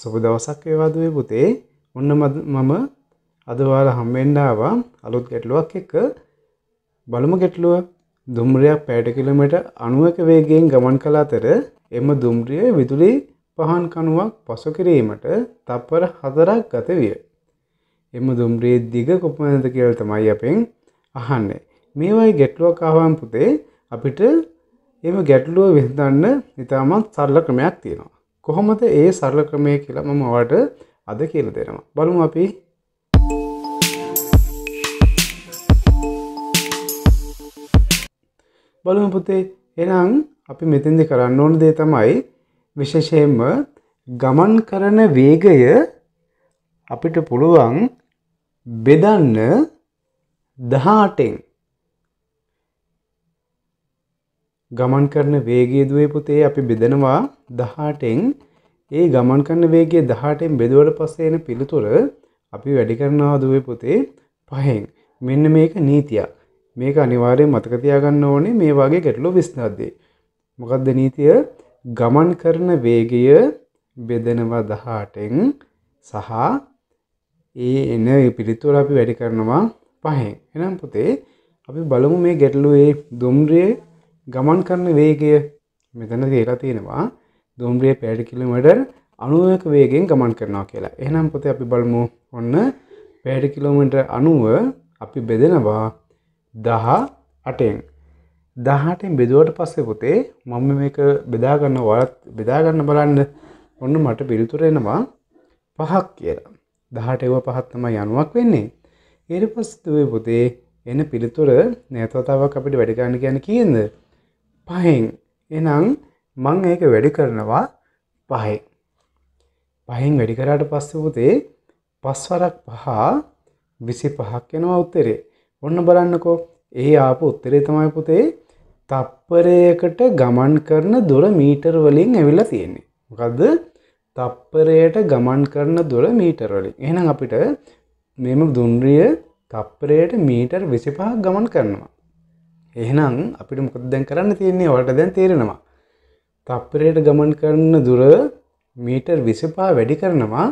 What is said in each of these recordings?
සුබ දවසක් වේවා දුවේ පුතේ. ඔන්න මම අද ඔයාලා හම්බෙන්න ආවා අලුත් ගැටලුවක් එක්ක. බලමු ගැටලුව. දුම්රියක් පැයට කිලෝමීටර් 90ක වේගයෙන් ගමන් කළ අතර එම දුම්රිය විදුලි පහන් කණුවක් පසු කිරීමට තප්පර 4ක් ගත විය. එම දුම්රියේ දිග කොපමණද කියලා තමයි අපෙන් අහන්නේ. මේ වගේ ගැටලුවක් ආවම පුතේ අපිට එම ගැටලුව විසඳන්න ඉතාමත් සරල ක්‍රමයක් තියෙනවා. කොහොමද ඒ සරල ක්‍රමය කියලා මම වාට අද කියල දෙනවා බලමු අපි බලමු පුතේ එනම් අපි මෙතෙන්දි කරන්න ඕන දේ තමයි විශේෂයෙන්ම ගමන් කරන වේගය අපිට පුළුවන් බෙදන්න දහටෙන් ගමන් කරන වේගය දුවේ පුතේ අපි බෙදෙනවා දහටෙන් ඒ ගමන් කරන වේගේ දහටෙන් බෙදුවට පස්සේ එන පිළිතුර අපි වැඩි කරනවා දුවේ පුතේ පහෙන් මෙන්න මේක නීතියක් මේක අනිවාර්යෙන් මතක තියාගන්න ඕනේ මේ වගේ ගැටලු විස්තරද්දී මොකද්ද නීතිය ගමන් කරන වේගය බෙදෙනවා දහටෙන් සහ ඒ එන පිළිතුර අපි වැඩි කරනවා පහෙන් එනම් පුතේ අපි බලමු මේ ගැටලුවේ දුම්රිය ගමන් කරන වේගය මෙතන තියලා තියෙනවා දුම්රිය පෑඩ කිලමටර් අනුවක වේගෙන් ගමන් කරනවා කියලා එහනම් පොතේ අපි බලමු ඔන්න පෑඩ කිලෝමට අනුව අපි බෙදෙනවා දහ අටෙන් දහටෙන් බෙදුවට පස්සේ පොතේ මම මේක බෙදාගන්න වලත් බෙදාගන්න බලන්න ඔන්න මට පිළිතුරෙනවා පහක් කියලා දහට එව පහත්තම යනුවක් වෙන්නේ ඊට පස්සේ පොතේ එන පිළිතුර නැතවතාවක් අපිට වැඩගන්න ගැන කියද පහෙන් එනම් මං ඒක වැඩි කරනවා පහයි. පහින් වැඩි කරාට පස්සේ පුතේ පස්වරක් පහ විසි පහක් වෙනවා උත්තරේ. ඔන්න බලන්නකෝ ඒ ආපු උත්තරේ තමයි පුතේ තප්පරයකට ගමන් කරන දොර මීටර් වලින් ඇවිල්ලා තියෙන්නේ. මොකද්ද? තප්පරයට ගමන් කරන දොර මීටර් වලින්. එහෙනම් අපිට මේම දුම්රිය තප්පරයට මීටර් 25ක් ගමන් කරනවා. එහෙනම් අපිට මොකද දැන් කරන්න තියෙන්නේ? ඔයාලට දැන් තේරෙනවා. තප්පරයට ගමන් කරන දුර මීටර් විසපා වැඩි කරනවා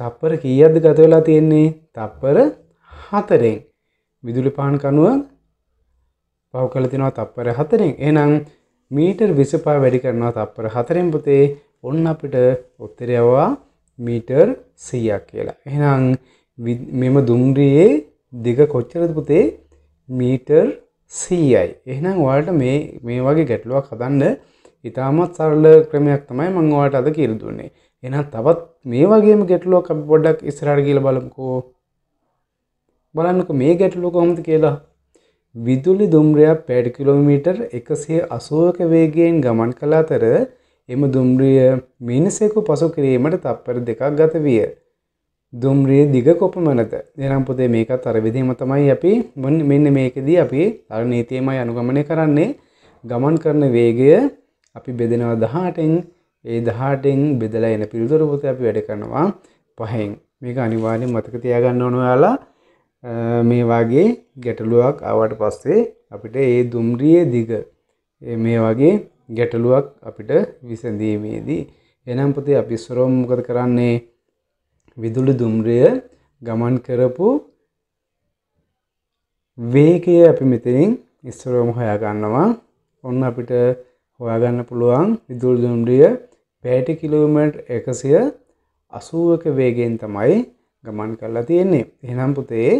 තප්පර කීයද්ද ගත වෙලා තියෙන්නේ තප්පර හතරෙන් විදුලි පහන් කණුව පව් කළ තිනවා තප්පර හතරෙන් එහෙනම් මීටර් විසපා වැඩි කරනවා තප්පර හතරෙන් පුතේ ඔන්න අපිට උත්තරයවා මීටර් සීයක් කියලා එහෙනම් මෙම දුම්රියේ දිග කොච්චරද පුතේ මීටර් සීයයි එහෙනම් ඔයාලට මේ මේ වගේ ගැටලුවක් හදන්න ඉතාමත් සරල ක්‍රමයක් තමයි මංවාට අද කිරදුන්නේ එන තවත් මේ වගේම ගැටලුවක් අපි පොඩ්ඩක් ඉස්රට කියල බලමුකෝ බලන්නක මේ ගැටලුව කොමති කියලා විදුලි දුම්රයක් පැඩ් කිලෝමීටර් එකසේ අසුවක වේගයෙන් ගමන් කලා තර එම දුම්රිය මිනිසෙකු පසු කිරීමට තත්පර දෙකක් ගත විය දුම්රිය දිග කොපමනත දෙනම් පොතේ මේකත් අරවිදිම තමයි අපි මෙන්න මේකෙදී අපි අර නීතියමයි අනුගමනය කරන්නේ ගමන් කරන වේගය අපි බෙදෙනවා දහටෙන් ඒ දහටෙන් බෙදලා එන පිළිතුර පොත අපි වැඩ කරනවා පහෙන් මේක අනිවාර්යෙන් මතක තියාගන්න ඕන ඔයාලා මේ වගේ ගැටලුවක් ආවට පස්සේ අපිට ඒ දුම්රියේ දිග මේ වගේ ගැටලුවක් අපිට විසඳීමේදී එනම් පුතේ අපි ඉස්සරව මොකද කරන්නේ විදුලි දුම්රිය ගමන් කරපු වේගය අපි මෙතනින් ඉස්සරවම හොයා ගන්නවා ඔන්න අපිට හොයාගන්න පුළුවන් විදුල් දුම්රිය පැයට කිලෝමට් එකසිය අසුවක වේගෙන් තමයි ගමන් කරලා තියෙන්නේ එනම් පුතේ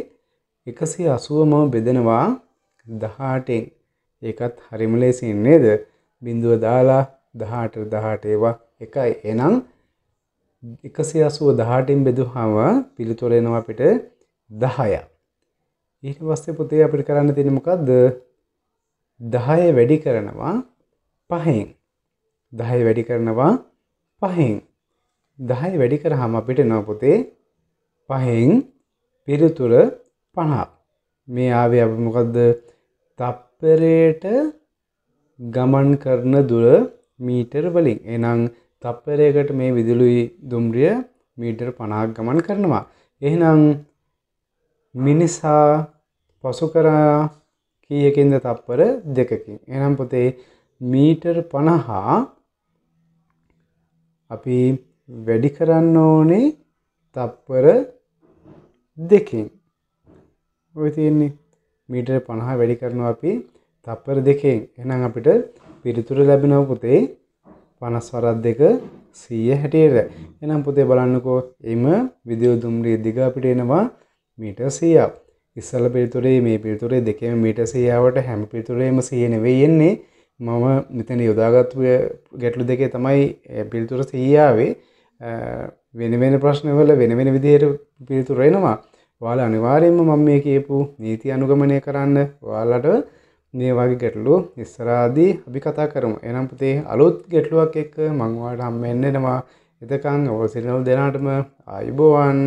එකසි අසුව මම බෙදෙනවා දහටෙන් ඒකත් හරිම ලේසියෙන් නේද බිඳුව දාලා දහට දහට ඒවා එකයි එනම් එකසි අසුව දහටෙන් බෙදුහම පිළිතුරෙනවා අපිට දහය ඊට පස්සේ පුතේ අපිට කරන්න තියෙන මොකද්ද දහය වැඩි කරනවා පහෙන් දහය වැඩි කරනවා පහෙන් දහය වැඩි කරහම අපිට නොපොතේ පහෙන් පිරිතුර පණක් මේ ආවේ අප මොකක්ද තප්පරයට ගමන් කරන දුර මීටර් වලින් එනම් තප්පරයකට මේ විදුලුයි දුම්රිය මීටර් පණක් ගමන් කරනවා එහෙනම් මිනිසා පසු කරා කීයකින්ද තප්පර දෙකකින් එනම් පොතේ මීටර් පණහා අපි වැඩි කරන්න ඕනේ තප්පර දෙකින් ඔය තියෙන්නේ මීටර් පණහා වැඩි කරනවා අපි තප්පර දෙකෙන් එනම් අපිට පිරිතුර ලැබෙනව පුතේ පනස් වරක් දෙක සීය හැටියට එනම් පුතේ බලන්නකෝ එම විදියෝ දුම්රිය දිග අපිට එනවා මීටර් සීයක් ඉස්සල පිරිතුරේ මේ පිරිතුරේ දෙකේම මීටර් සීයාවට හැම පිරිතුරේම සීය නෙවෙයි එන්නේ මම මෙතන යොදාගත්තුය ගැටලු දෙකේ තමයි පිල්තුර සීයාවේ වෙනවෙන ප්‍රශ්නවල වෙනවෙන විදියට පිළිතුරෙනවා වාල අනිවාරයෙන්ම මම මේ කියපු නීති අනුගමනය කරන්න වාලට මේ වගේ ගැටලු ඉස්සරාදී අපි කතා කරමු එනම් පුතේ අලුත් ගැටලුවක් එක්ක මංවාට හම්මෙන්නෙනවා එතකං ඔවසිනල් දෙනාටම අයිබෝවන්